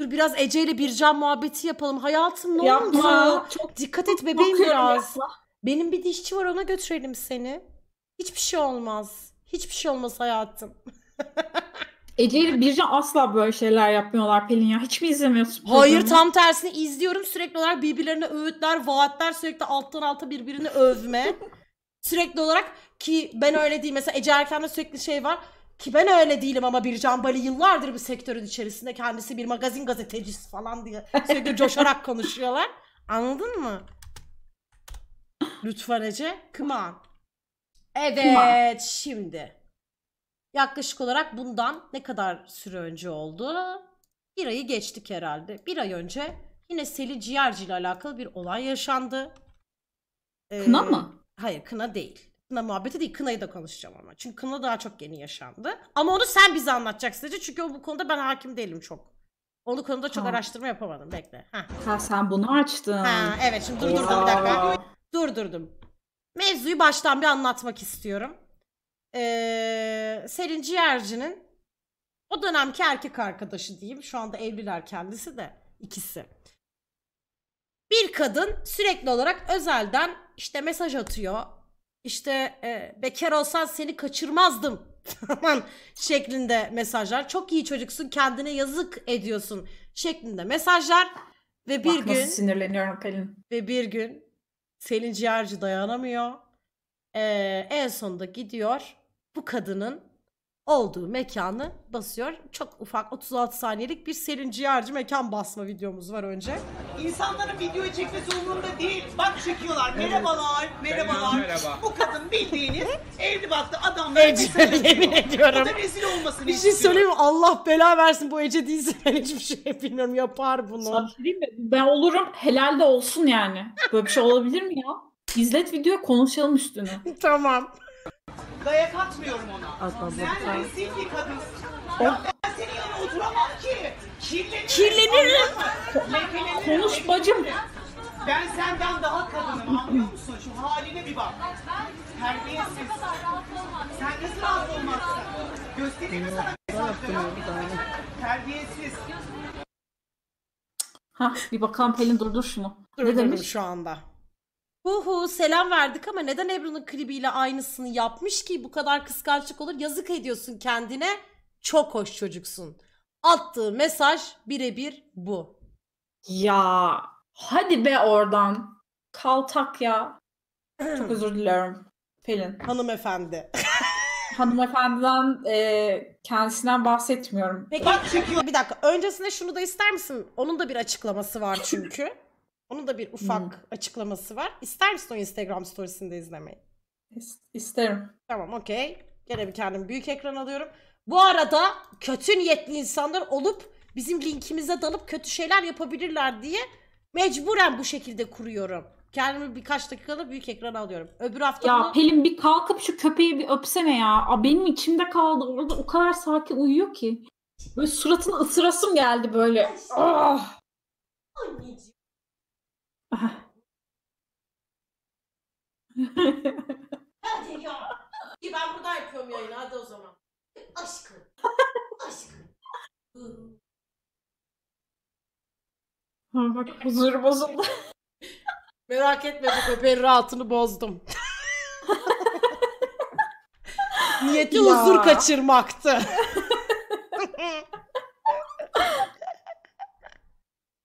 Dur biraz Ece ile bir Bircan muhabbeti yapalım. Hayatım ne yapma, oldu? Çok, Dikkat et bebeğim biraz. Yapma. Benim bir dişçi var ona götürelim seni. Hiçbir şey olmaz. Hiçbir şey olmaz hayatım. Ece ile Bircan asla böyle şeyler yapmıyorlar Pelin ya. Hiç mi izlemiyorsun? Hayır tam tersini izliyorum. Sürekli olarak birbirlerine öğütler, vaatler sürekli alttan alta birbirini övme. sürekli olarak ki ben öyle değil. Mesela Ece Erken'de sürekli şey var ki ben öyle değilim ama bir Bali yıllardır bu sektörün içerisinde kendisi bir magazin gazetecisi falan diye sürekli coşarak konuşuyorlar. Anladın mı? Lütfen Ece. Kıman. Evet Kıman. şimdi. Yaklaşık olarak bundan ne kadar süre önce oldu? Bir ayı geçtik herhalde. Bir ay önce yine Seli Ciğerci ile alakalı bir olay yaşandı. Ee, kına mı? Hayır kına değil. Kına muhabbeti değil Kına'yı da konuşacağım ama. Çünkü Kına daha çok yeni yaşandı. Ama onu sen bize anlatacaksın Ece. Çünkü bu konuda ben hakim değilim çok. Onu konuda çok Ha. araştırma yapamadım. Bekle. Ha. Ha sen bunu açtın. Ha, evet şimdi durdurdum bir dakika. Eyvah. Durdurdum. Mevzuyu baştan bir anlatmak istiyorum. Ee, Selin Ciğerci'nin o dönemki erkek arkadaşı diyeyim. Şu anda evliler kendisi de ikisi. Bir kadın sürekli olarak özelden işte mesaj atıyor işte e, bekar olsan seni kaçırmazdım aman şeklinde mesajlar. Çok iyi çocuksun kendine yazık ediyorsun şeklinde mesajlar. Ve bir Bak, gün sinirleniyorum Pelin. Ve bir gün Selin Ciğerci dayanamıyor. Ee, en sonunda gidiyor bu kadının olduğu mekanı basıyor. Çok ufak 36 saniyelik bir Selin Ciğerci mekan basma videomuz var önce. İnsanların videoyu çekmesi umurunda değil. Bak çekiyorlar. Merhabalar, merhabalar. merhaba. Bu kadın bildiğiniz evli baktı adamlar Ece ediyorum. O da rezil olmasın Bir şey söyleyeyim Allah bela versin bu Ece değilse ben hiçbir şey bilmiyorum yapar bunu. bir şey mi? Ben olurum. Helal de olsun yani. Böyle bir şey olabilir mi ya? İzlet video konuşalım üstüne. tamam. Dayak atmıyorum ona. Atma, Sen rezil bir kadınsın. Ya ben senin yanına oturamam ki. Kirlenir. Kirlenirim. Lekelenirim, Konuş bacım. Ben senden daha kadınım anlıyor musun? Şu haline bir bak. Terbiyesiz. Sen nasıl rahat olmazsın? Göstereyim mi sana mesajları? Terbiyesiz. Ha bir bakalım Pelin durdur şunu. Ne demiş? şu anda. Hu selam verdik ama neden Ebru'nun klibiyle aynısını yapmış ki bu kadar kıskançlık olur yazık ediyorsun kendine. Çok hoş çocuksun. Attığı mesaj birebir bu. Ya hadi be oradan. Kaltak ya. Çok özür diliyorum Pelin. Hanımefendi. hanımefendiden e, kendisinden bahsetmiyorum. Peki bir dakika öncesinde şunu da ister misin? Onun da bir açıklaması var çünkü. Onun da bir hmm. ufak hmm. açıklaması var. İster misin o Instagram storiesinde izlemeyi? İsterim. Tamam okey. Gene bir kendim büyük ekran alıyorum. Bu arada kötü niyetli insanlar olup bizim linkimize dalıp kötü şeyler yapabilirler diye mecburen bu şekilde kuruyorum. Kendimi birkaç dakikada büyük ekran alıyorum. Öbür hafta Ya bunu... Pelin bir kalkıp şu köpeği bir öpsene ya. Aa, benim içimde kaldı. Orada o kadar sakin uyuyor ki. Böyle suratını ısırasım geldi böyle. Ah! Hadi ya. İyi ben burada yapıyorum yayını hadi o zaman. Aşkım. Aşkım. Ha, bak huzur bozuldu. Merak etme bu köpeğin rahatını bozdum. Niyeti Ya. huzur kaçırmaktı.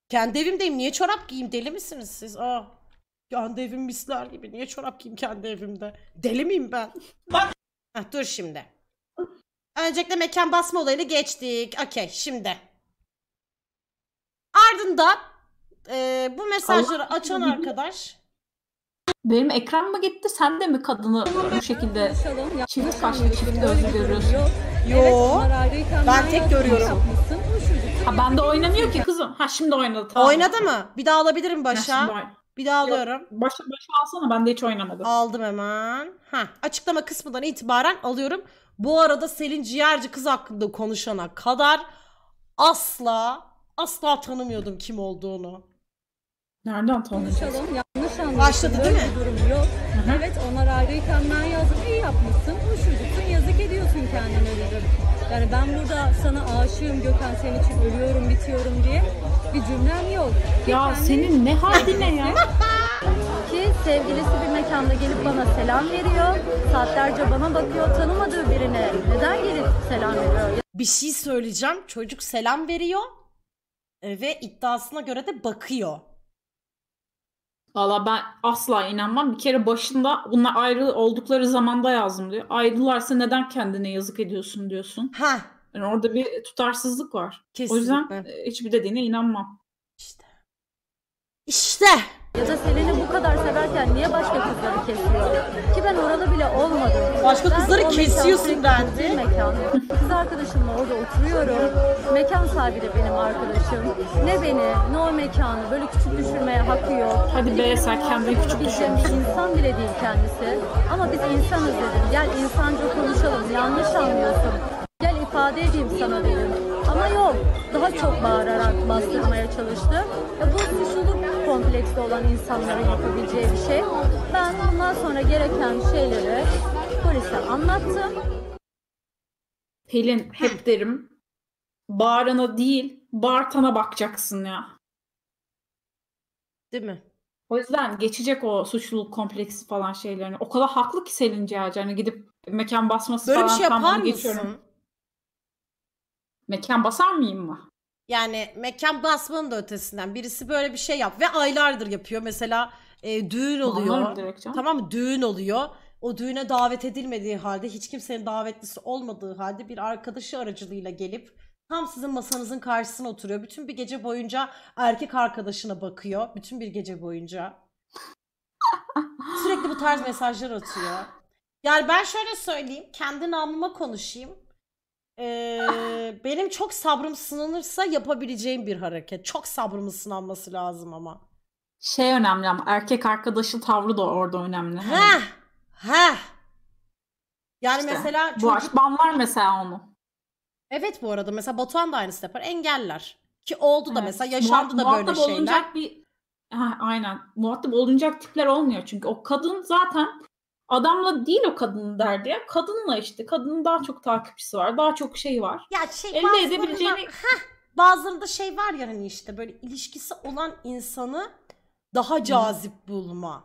Kendi evimdeyim. Niye çorap giyeyim? Deli misiniz siz? Aa. Kendi evim misler gibi. Niye çorap giyeyim kendi evimde? Deli miyim ben? Bak. Heh, dur şimdi. Öncelikle mekan basma olayını geçtik. Okey şimdi. Ardından e, bu mesajları Allah açan Allah. arkadaş. Benim ekran mı gitti? Sen de mi kadını bu şekilde çift karşı çift gözlü görüyorsun? Yo. Evet, ben tek görüyorum. Yapmışsın. Ha bende oynamıyor ki kızım. Ha şimdi oynadı tamam. Oynadı mı? Bir daha alabilirim başa. Ha, bir daha alıyorum. Yok, başa başa alsana ben de hiç oynamadım. Aldım hemen. Ha açıklama kısmından itibaren alıyorum. Bu arada Selin Ciğerci kız hakkında konuşana kadar asla asla tanımıyordum kim olduğunu. Nereden tanıyacağız? Başladı değil mi? durum yok. Hı-hı. Evet onlar ayrıyken ben yazdım. iyi yapmış. Yani ben burada sana aşığım Gökhan senin için ölüyorum bitiyorum diye bir cümlem yok. Ya Efendim, senin ne haddine ya? ki sevgilisi bir mekanda gelip bana selam veriyor. Saatlerce bana bakıyor. Tanımadığı birine neden gelip selam veriyor? Bir şey söyleyeceğim. Çocuk selam veriyor e, ve iddiasına göre de bakıyor. Valla ben asla inanmam. Bir kere başında bunlar ayrı oldukları zamanda yazdım diyor. Ayrılarsa neden kendine yazık ediyorsun diyorsun. Ha. Yani orada bir tutarsızlık var. Kesinlikle. O yüzden e, hiçbir dediğine inanmam. İşte. İşte. Ya da Selen'i bu kadar severken niye başka kızları kesiyor? Ki ben orada bile olmadım. Başka ben kızları kesiyorsun sürekli bir mekan. Kız arkadaşımla orada oturuyorum. Mekan sahibi de benim arkadaşım. Ne beni, ne o mekanı böyle küçük düşürmeye hakkı yok. Hadi be, sen kendini küçük düşürmüşsün. Bir insan bile değil kendisi. Ama biz insanız dedim. Gel insanca konuşalım. Yanlış anlıyorsun. Gel ifade edeyim sana dedim. Ama yok. Daha çok bağırarak bastırmaya çalıştı. Ya bu suçluluk kompleksi olan insanların yapabileceği bir şey. Ben bundan sonra gereken şeyleri polise anlattım. Pelin hep derim bağırana değil bartana bakacaksın ya. Değil mi? O yüzden geçecek o suçluluk kompleksi falan şeylerini. O kadar haklı ki Selin Ciğerci. Hani gidip mekan basması Böyle falan. Böyle bir şey yapar mısın? Geçiyorum. Mekan basar mıyım mı? Yani mekan basmanın da ötesinden birisi böyle bir şey yap ve aylardır yapıyor. Mesela e, düğün oluyor. Tamam Düğün oluyor. O düğüne davet edilmediği halde hiç kimsenin davetlisi olmadığı halde bir arkadaşı aracılığıyla gelip tam sizin masanızın karşısına oturuyor. Bütün bir gece boyunca erkek arkadaşına bakıyor. Bütün bir gece boyunca. Sürekli bu tarz mesajlar atıyor. Yani ben şöyle söyleyeyim. Kendi namıma konuşayım. Ee, benim çok sabrım sınanırsa yapabileceğim bir hareket. Çok sabrımın sınanması lazım ama. Şey önemli ama erkek arkadaşı tavrı da orada önemli. Ha, hani ha. Yani İşte mesela Bu çocuk... aşk var mesela onu. Evet bu arada mesela Batuhan da aynısı yapar. Engeller. Ki oldu da Evet. mesela yaşandı Muha- da böyle muhatap şeyler. olunacak bir ha, aynen. Muhatap olunacak tipler olmuyor çünkü o kadın zaten Adamla değil o kadının derdi ya. Kadınla işte. Kadının daha çok takipçisi var. Daha çok şey var. Ya şey Elde edebileceğini... bazılarında şey var ya hani işte böyle ilişkisi olan insanı daha cazip bulma.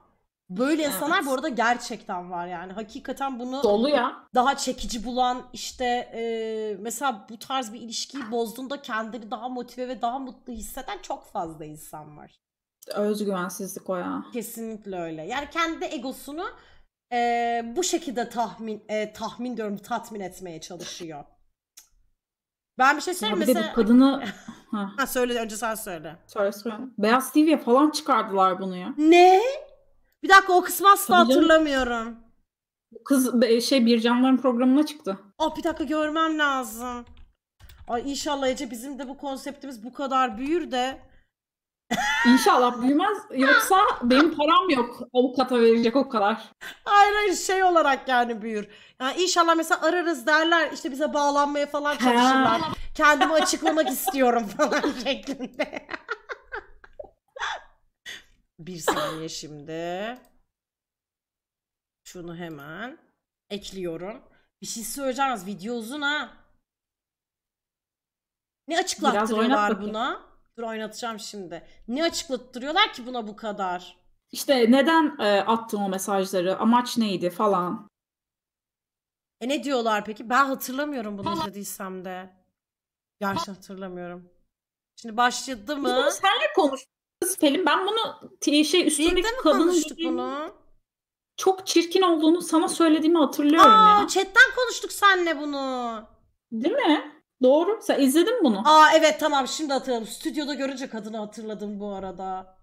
Böyle evet. insanlar bu arada gerçekten var yani. Hakikaten bunu Dolu ya. daha çekici bulan işte e, mesela bu tarz bir ilişkiyi bozduğunda kendini daha motive ve daha mutlu hisseden çok fazla insan var. Özgüvensizlik o ya. Kesinlikle öyle. Yani kendi egosunu e, bu şekilde tahmin e, tahmin diyorum tatmin etmeye çalışıyor. Ben bir şey söyleyeyim mesela. bu kadını... ha. ha söyle önce sen söyle. Söyle söyle. Beyaz TV'ye falan çıkardılar bunu ya. Ne? Bir dakika o kısmı asla Tabii hatırlamıyorum. Kız şey bir Bircanların programına çıktı. Aa bir dakika görmem lazım. Ay inşallah Ece bizim de bu konseptimiz bu kadar büyür de İnşallah büyümez. Yoksa benim param yok avukata verecek o kadar. Hayır hayır şey olarak yani büyür. Yani inşallah mesela ararız derler işte bize bağlanmaya falan çalışırlar. Kendimi açıklamak istiyorum falan şeklinde. Bir saniye şimdi. Şunu hemen ekliyorum. Bir şey söyleyeceğiz. Video uzun ha. Ne açıklattırıyorlar buna? Dur oynatacağım şimdi. Ne açıklattırıyorlar ki buna bu kadar? İşte neden e, attın o mesajları? Amaç neydi falan. E ne diyorlar peki? Ben hatırlamıyorum bunu Falan. izlediysem de. Gerçi hatırlamıyorum. Şimdi başladı Biz mı? bunu senle konuştuk Pelin. Ben bunu şey üstündeki Birlikte kadının bunu? çok çirkin olduğunu sana söylediğimi hatırlıyorum Aa, ya. chatten konuştuk senle bunu. Değil mi? Doğru. Sen izledin mi bunu? Aa evet tamam şimdi hatırladım. Stüdyoda görünce kadını hatırladım bu arada.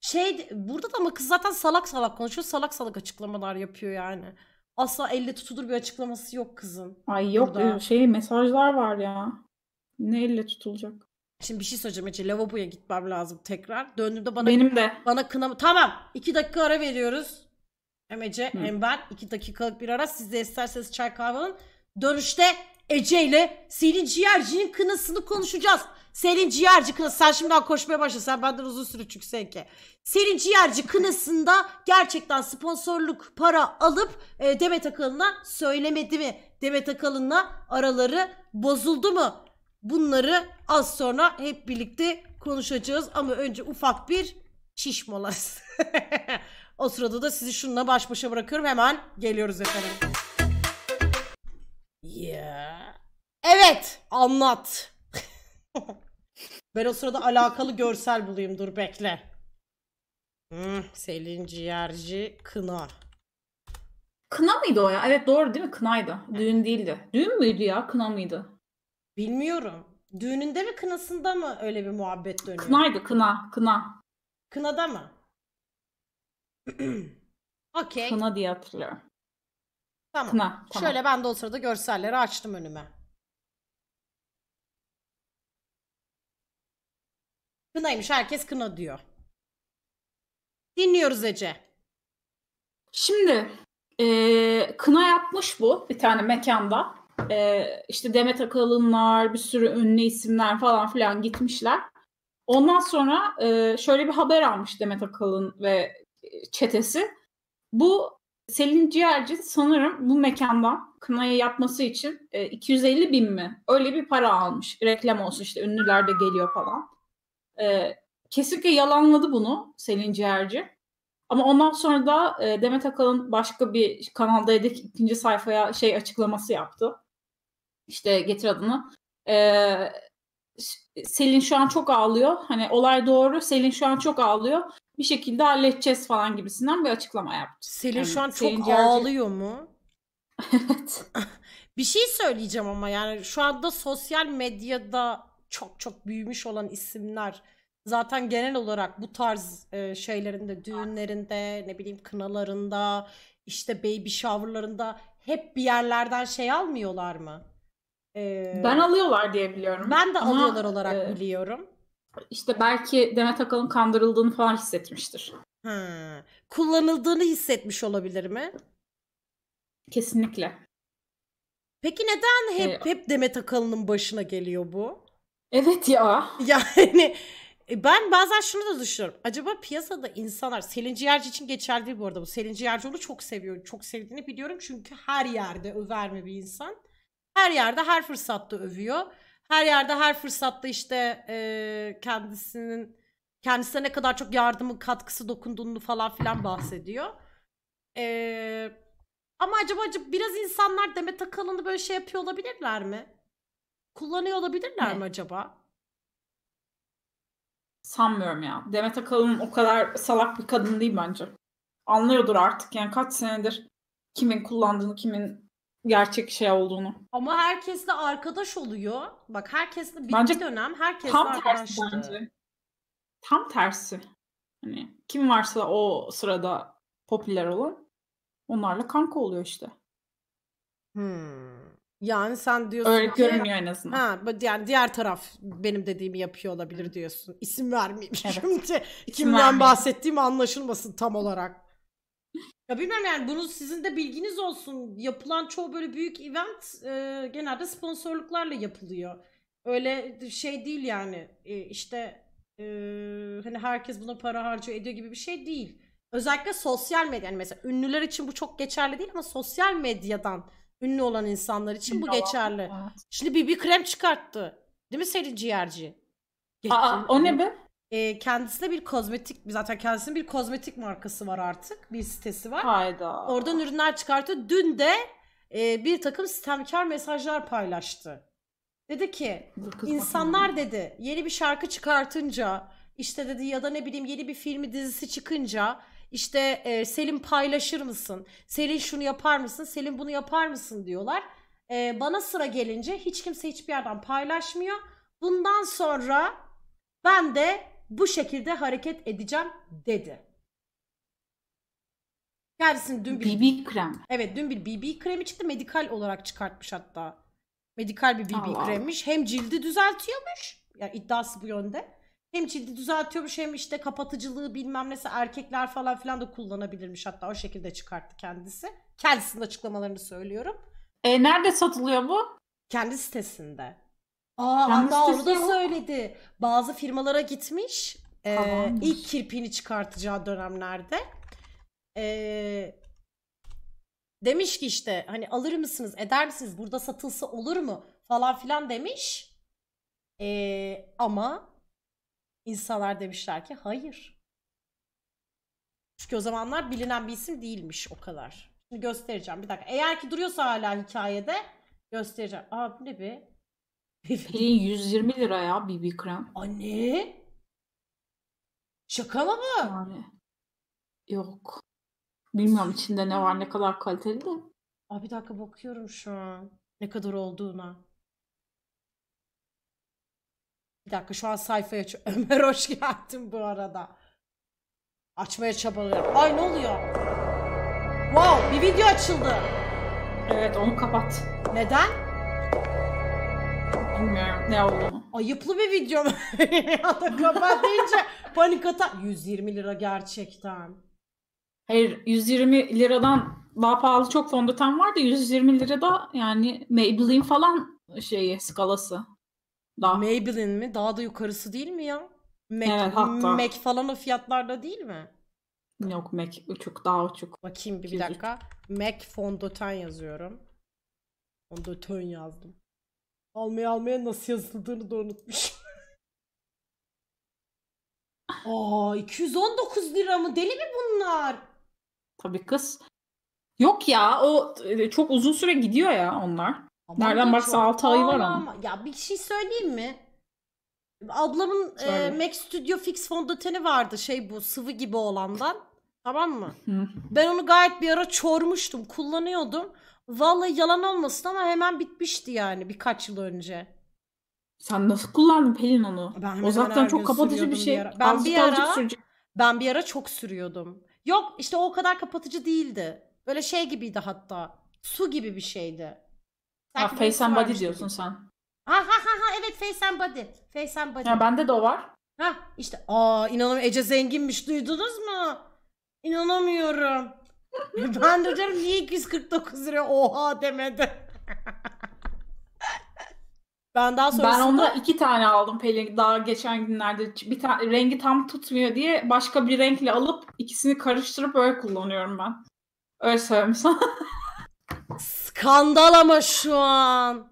Şey burada da ama kız zaten salak salak konuşuyor. Salak salak açıklamalar yapıyor yani. Asla elle tutulur bir açıklaması yok kızın. Ay yok burada. E, şey mesajlar var ya. Ne elle tutulacak? Şimdi bir şey söyleyeceğim Ece. Lavaboya gitmem lazım tekrar. Döndüğümde bana Benim de. bana kınama. Tamam. iki dakika ara veriyoruz. Hem Ece Hı. hem ben. iki dakikalık bir ara. Siz de isterseniz çay kahve alın. Dönüşte Ece ile Selin Ciğerci'nin kınasını konuşacağız. Selin Ciğerci kınası. Sen şimdiden koşmaya başla. Sen benden uzun sürü çünkü senke. Selin Ciğerci kınasında gerçekten sponsorluk para alıp e, Demet Akalın'a söylemedi mi? Demet Akalın'la araları bozuldu mu? Bunları az sonra hep birlikte konuşacağız. Ama önce ufak bir şiş molası. o sırada da sizi şununla baş başa bırakıyorum. Hemen geliyoruz efendim. Yeah. Evet anlat. ben o sırada alakalı görsel bulayım dur bekle. Hmm, Selin Ciğerci Kına. Kına mıydı o ya? Evet doğru değil mi? Kınaydı. Düğün değildi. Düğün müydü ya? Kına mıydı? Bilmiyorum. Düğününde mi kınasında mı öyle bir muhabbet dönüyor? Kınaydı kına. Kına. Kınada mı? Okey. Kına diye hatırlıyorum. Tamam. Kına, tamam. Şöyle ben de o sırada görselleri açtım önüme. Kınaymış herkes kına diyor. Dinliyoruz Ece. Şimdi e, kına yapmış bu bir tane mekanda. E, işte Demet Akalınlar bir sürü ünlü isimler falan filan gitmişler. Ondan sonra e, şöyle bir haber almış Demet Akalın ve çetesi. Bu Selin Ciğerci sanırım bu mekandan kınayı yapması için e, 250 bin mi? Öyle bir para almış. Reklam olsun işte ünlüler de geliyor falan. E, kesinlikle yalanladı bunu Selin Ciğerci. Ama ondan sonra da e, Demet Akalın başka bir kanalda yedik ikinci sayfaya şey açıklaması yaptı. İşte getir adını. E, Selin şu an çok ağlıyor. Hani olay doğru. Selin şu an çok ağlıyor bir şekilde halledeceğiz falan gibisinden bir açıklama yaptı. Selin yani şu an Selin çok Cerce... ağlıyor mu? evet. bir şey söyleyeceğim ama yani şu anda sosyal medyada çok çok büyümüş olan isimler zaten genel olarak bu tarz e, şeylerinde, düğünlerinde, ne bileyim kınalarında, işte baby shower'larında hep bir yerlerden şey almıyorlar mı? Ee, ben alıyorlar diye biliyorum. Ben de ama, alıyorlar olarak e, biliyorum. İşte belki Demet Akalın kandırıldığını falan hissetmiştir. Ha. Kullanıldığını hissetmiş olabilir mi? Kesinlikle. Peki neden hep ee, hep Demet Akalın'ın başına geliyor bu? Evet ya. Yani e, ben bazen şunu da düşünüyorum. Acaba piyasada insanlar Selin Ciğerci için geçerli değil bu arada bu. Selin Ciğercioğlu çok seviyor. Çok sevdiğini biliyorum çünkü her yerde över mi bir insan. Her yerde her fırsatta övüyor her yerde her fırsatta işte e, kendisinin kendisine ne kadar çok yardımı, katkısı dokunduğunu falan filan bahsediyor. E, ama acaba, acaba biraz insanlar Demet Akalın'ı böyle şey yapıyor olabilirler mi? Kullanıyor olabilirler ne? mi acaba? Sanmıyorum ya. Demet Akalın o kadar salak bir kadın değil bence. Anlıyordur artık yani kaç senedir kimin kullandığını, kimin gerçek şey olduğunu. Ama herkesle arkadaş oluyor. Bak herkesle bir bence dönem herkesle tam arkadaştı. tersi bence. Tam tersi. Hani kim varsa o sırada popüler olan onlarla kanka oluyor işte. Hmm. Yani sen diyorsun Öyle ki, görünüyor en azından. Ha, yani diğer taraf benim dediğimi yapıyor olabilir diyorsun. İsim vermeyeyim evet. şimdi. İsim Kimden vermeyeyim. bahsettiğim anlaşılmasın tam olarak. Ya bilmiyorum yani bunu sizin de bilginiz olsun. Yapılan çoğu böyle büyük event e, genelde sponsorluklarla yapılıyor. Öyle şey değil yani e, işte e, hani herkes buna para harcıyor ediyor gibi bir şey değil. Özellikle sosyal medya yani mesela ünlüler için bu çok geçerli değil ama sosyal medyadan ünlü olan insanlar için bu geçerli. Şimdi bir krem çıkarttı. Değil mi Selin Ciğerci? Aa, o ne be? e, kendisine bir kozmetik zaten kendisinin bir kozmetik markası var artık bir sitesi var. Hayda. Oradan ürünler çıkarttı Dün de e, bir takım sistemkar mesajlar paylaştı. Dedi ki insanlar dedi yeni bir şarkı çıkartınca işte dedi ya da ne bileyim yeni bir filmi dizisi çıkınca işte e, Selim paylaşır mısın? Selin şunu yapar mısın? Selin bunu yapar mısın diyorlar. E, bana sıra gelince hiç kimse hiçbir yerden paylaşmıyor. Bundan sonra ben de bu şekilde hareket edeceğim dedi. Kendisini dün bir BB krem. Evet dün bir BB kremi çıktı. Medikal olarak çıkartmış hatta. Medikal bir BB Allah. kremmiş. Hem cildi düzeltiyormuş. Yani iddiası bu yönde. Hem cildi düzeltiyormuş hem işte kapatıcılığı bilmem nesi erkekler falan filan da kullanabilirmiş. Hatta o şekilde çıkarttı kendisi. Kendisinin açıklamalarını söylüyorum. E, nerede satılıyor bu? Kendi sitesinde. Aa, hatta onu da söyledi. Bazı firmalara gitmiş. E, ilk kirpini çıkartacağı dönemlerde. E, demiş ki işte hani alır mısınız eder misiniz burada satılsa olur mu falan filan demiş. E, ama insanlar demişler ki hayır. Çünkü o zamanlar bilinen bir isim değilmiş o kadar. Şimdi göstereceğim bir dakika. Eğer ki duruyorsa hala hikayede göstereceğim. Aa bu ne be? Pifliğin 120 lira ya BB krem. Anne. Şaka mı? Yani yok. Bilmiyorum içinde ne var ne kadar kaliteli de. Abi bir dakika bakıyorum şu an ne kadar olduğuna. Bir dakika şu an sayfayı aç. Ömer hoş geldin bu arada. Açmaya çabalıyorum. Ay ne oluyor? Wow bir video açıldı. Evet onu kapat. Neden? bilmiyorum ne olduğunu. Ayıplı bir video mu? Ya da kapatınca panik ata. 120 lira gerçekten. Hayır 120 liradan daha pahalı çok fondöten var da 120 lirada yani Maybelline falan şeyi skalası. Daha. Maybelline mi? Daha da yukarısı değil mi ya? Mac, evet, hatta. Mac falan o fiyatlarda değil mi? Yok Mac uçuk daha uçuk. Bakayım bir, bir dakika. Mac fondöten yazıyorum. Fondöten yazdım. Almaya almaya nasıl yazıldığını da unutmuş. Aa 219 lira mı? Deli mi bunlar? Tabii kız. Yok ya o e, çok uzun süre gidiyor ya onlar. Aman Nereden baksa çok 6 ayı var pahalı ama. Ya bir şey söyleyeyim mi? Ablamın e, Mac Studio Fix fondöteni vardı şey bu sıvı gibi olandan. Tamam mı? Ben onu gayet bir ara çormuştum, kullanıyordum. Vallahi yalan olmasın ama hemen bitmişti yani birkaç yıl önce. Sen nasıl kullandın Pelin onu? Ben o zaten çok kapatıcı bir şey. Bir ara. ben bir ara ben bir ara çok sürüyordum. Yok işte o kadar kapatıcı değildi. Böyle şey gibiydi hatta. Su gibi bir şeydi. Ha, Sanki face and body diyorsun gibi. sen. Ha ha ha ha evet face and body. Face and body. Ya bende de o var. Ha işte aa inanamıyorum Ece zenginmiş duydunuz mu? İnanamıyorum. ben de canım niye 249 lira oha demedi. ben daha sonrasında... Ben onda iki tane aldım Pelin daha geçen günlerde. Bir tane rengi tam tutmuyor diye başka bir renkle alıp ikisini karıştırıp öyle kullanıyorum ben. Öyle söyleyeyim sana. Skandal ama şu an.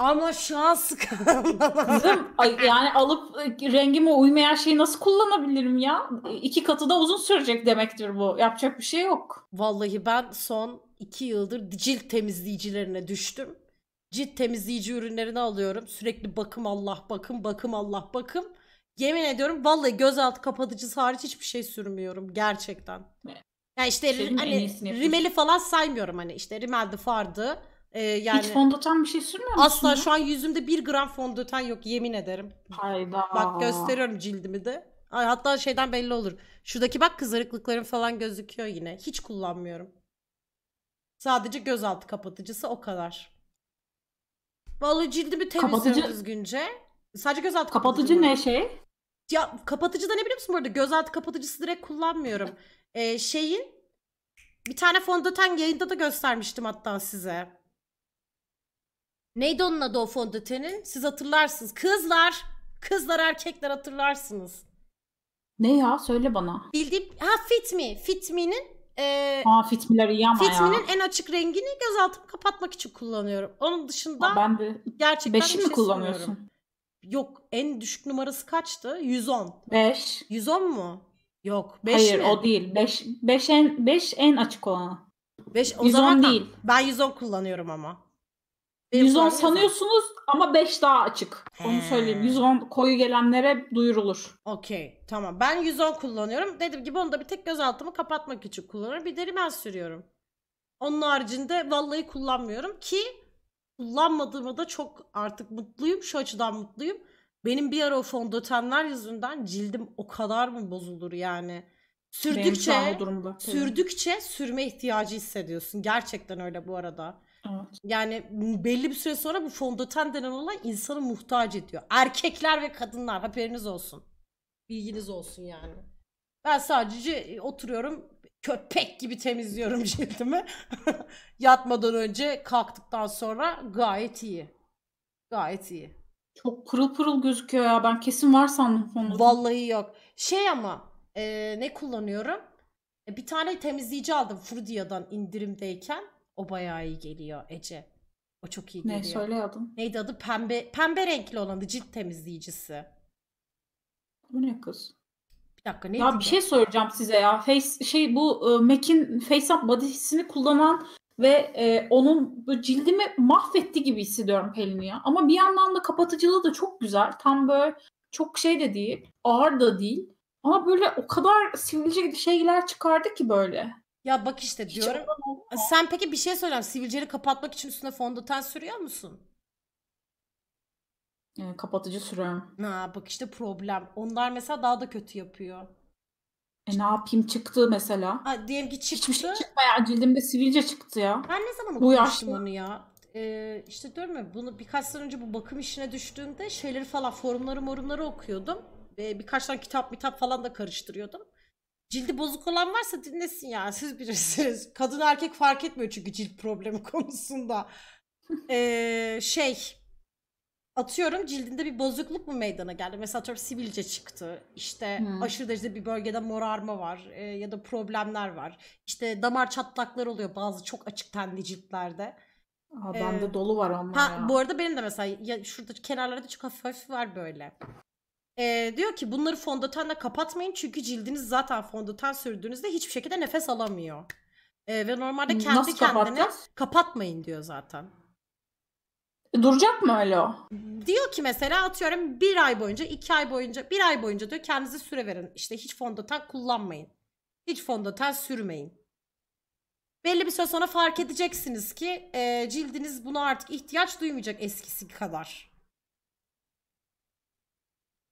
Ama şu an sıkılmadan. yani alıp e, rengime uymayan şeyi nasıl kullanabilirim ya? İki katı da uzun sürecek demektir bu. Yapacak bir şey yok. Vallahi ben son iki yıldır cilt temizleyicilerine düştüm. Cilt temizleyici ürünlerini alıyorum. Sürekli bakım Allah bakım bakım Allah bakım. Yemin ediyorum vallahi gözaltı kapatıcısı hariç hiçbir şey sürmüyorum gerçekten. Ya yani işte Senin hani rimeli falan saymıyorum hani işte rimeldi fardı ee, yani Hiç fondöten bir şey sürmüyor musun? Asla ya? şu an yüzümde bir gram fondöten yok yemin ederim. Hayda. Bak gösteriyorum cildimi de. Ay, hatta şeyden belli olur. Şuradaki bak kızarıklıklarım falan gözüküyor yine. Hiç kullanmıyorum. Sadece gözaltı kapatıcısı o kadar. Vallahi cildimi temizliyorum kapatıcı... düzgünce. Sadece gözaltı kapatıcı. Kapatıcı ne şey? Ya kapatıcı da ne biliyor musun bu arada? Gözaltı kapatıcısı direkt kullanmıyorum. ee, şeyin bir tane fondöten yayında da göstermiştim hatta size. Neydi onun adı o fondötenin, Siz hatırlarsınız. Kızlar. Kızlar erkekler hatırlarsınız. Ne ya? Söyle bana. Bildiğim... Ha Fit Me. Fit Me'nin e, Aa, fitmiler iyi ama fitminin ya. en açık rengini göz gözaltımı kapatmak için kullanıyorum. Onun dışında Aa, ben de gerçekten beşi mi şey kullanıyorsun? Sanıyorum. Yok en düşük numarası kaçtı? 110. 5. 110 mu? Yok 5 Hayır mi? o değil. 5 Beş en beş en açık olanı. 5 o 110 zaman değil. Ben 110 kullanıyorum ama. 110 sanıyorsunuz ama 5 daha açık. He. Onu söyleyeyim. 110 koyu gelenlere duyurulur. Okey. Tamam. Ben 110 kullanıyorum. Dediğim gibi onu da bir tek gözaltımı kapatmak için kullanıyorum. Bir de rimel sürüyorum. Onun haricinde vallahi kullanmıyorum ki kullanmadığımı da çok artık mutluyum. Şu açıdan mutluyum. Benim bir ara o fondötenler yüzünden cildim o kadar mı bozulur yani. Sürdükçe, durumda, sürdükçe sürme ihtiyacı hissediyorsun. Gerçekten öyle bu arada. Yani belli bir süre sonra bu fondöten denen olay insanı muhtaç ediyor. Erkekler ve kadınlar haberiniz olsun. Bilginiz olsun yani. Ben sadece e, oturuyorum köpek gibi temizliyorum cildimi. Yatmadan önce kalktıktan sonra gayet iyi. Gayet iyi. Çok pırıl pırıl gözüküyor ya. Ben kesin var sandım fondöten. Vallahi yok. Şey ama e, ne kullanıyorum? E, bir tane temizleyici aldım Frudia'dan indirimdeyken. O bayağı iyi geliyor Ece. O çok iyi geliyor. Ne söyle adım? Neydi adı? Pembe pembe renkli olanı cilt temizleyicisi. Bu ne kız? Bir dakika ne? Ya bir şey soracağım size ya. Face şey bu e, Mac'in Face Up body'sini kullanan ve e, onun cildimi mahvetti gibi hissediyorum Pelin'i ya. Ama bir yandan da kapatıcılığı da çok güzel. Tam böyle çok şey de değil, ağır da değil. Ama böyle o kadar sivilce şeyler çıkardı ki böyle. Ya bak işte Hiç diyorum. Sen peki bir şey söyleyeceğim. Sivilceleri kapatmak için üstüne fondöten sürüyor musun? Yani ee, kapatıcı sürüyorum. Ha, bak işte problem. Onlar mesela daha da kötü yapıyor. E ne yapayım çıktı mesela. Ha, diyelim ki çıktı. Hiçbir şey çıkmayan cildimde sivilce çıktı ya. Ben ne zaman okumuştum onu ya? Ee, işte diyorum ya bunu birkaç sene önce bu bakım işine düştüğümde şeyleri falan forumları morumları okuyordum. ve birkaç tane kitap kitap falan da karıştırıyordum. Cildi bozuk olan varsa dinlesin yani siz bilirsiniz. Kadın erkek fark etmiyor çünkü cilt problemi konusunda. ee, şey atıyorum cildinde bir bozukluk mu meydana geldi? Mesela atıyorum sivilce çıktı. İşte hmm. aşırı derecede bir bölgede morarma var e, ya da problemler var. İşte damar çatlakları oluyor bazı çok açık tenli ciltlerde. Aa, bende ee, dolu var ama. ha, ya. Bu arada benim de mesela ya şurada kenarlarda çok hafif hafif var böyle. Ee, diyor ki bunları fondötenle kapatmayın çünkü cildiniz zaten fondöten sürdüğünüzde hiçbir şekilde nefes alamıyor. Ee, ve normalde kendi Nasıl kendine kapatmayın diyor zaten. E, Duracak mı öyle o? Diyor ki mesela atıyorum bir ay boyunca, iki ay boyunca, bir ay boyunca diyor kendinize süre verin. İşte hiç fondöten kullanmayın. Hiç fondöten sürmeyin. Belli bir süre sonra fark edeceksiniz ki e, cildiniz buna artık ihtiyaç duymayacak eskisi kadar.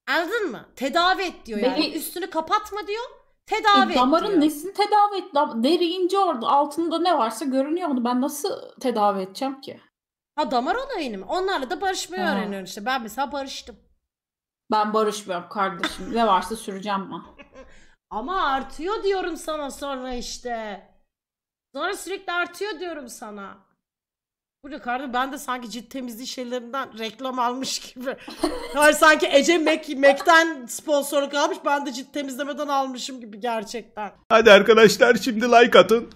Anladın mı? Tedavi et diyor yani. Beni- Üstünü kapatma diyor. E, tedavi E, et damarın diyor. nesini tedavi et? Deri ince orada. Altında ne varsa görünüyor. Onu ben nasıl tedavi edeceğim ki? Ha damar olayını mı? Onlarla da barışmayı Ha. öğreniyorsun işte. Ben mesela barıştım. Ben barışmıyorum kardeşim. ne varsa süreceğim ben. Ama artıyor diyorum sana sonra işte. Sonra sürekli artıyor diyorum sana. Burada kardeşim ben de sanki cilt temizliği şeylerinden reklam almış gibi. yani sanki Ece Mac, Mac'den sponsorluk almış ben de cilt temizlemeden almışım gibi gerçekten. Hadi arkadaşlar şimdi like atın.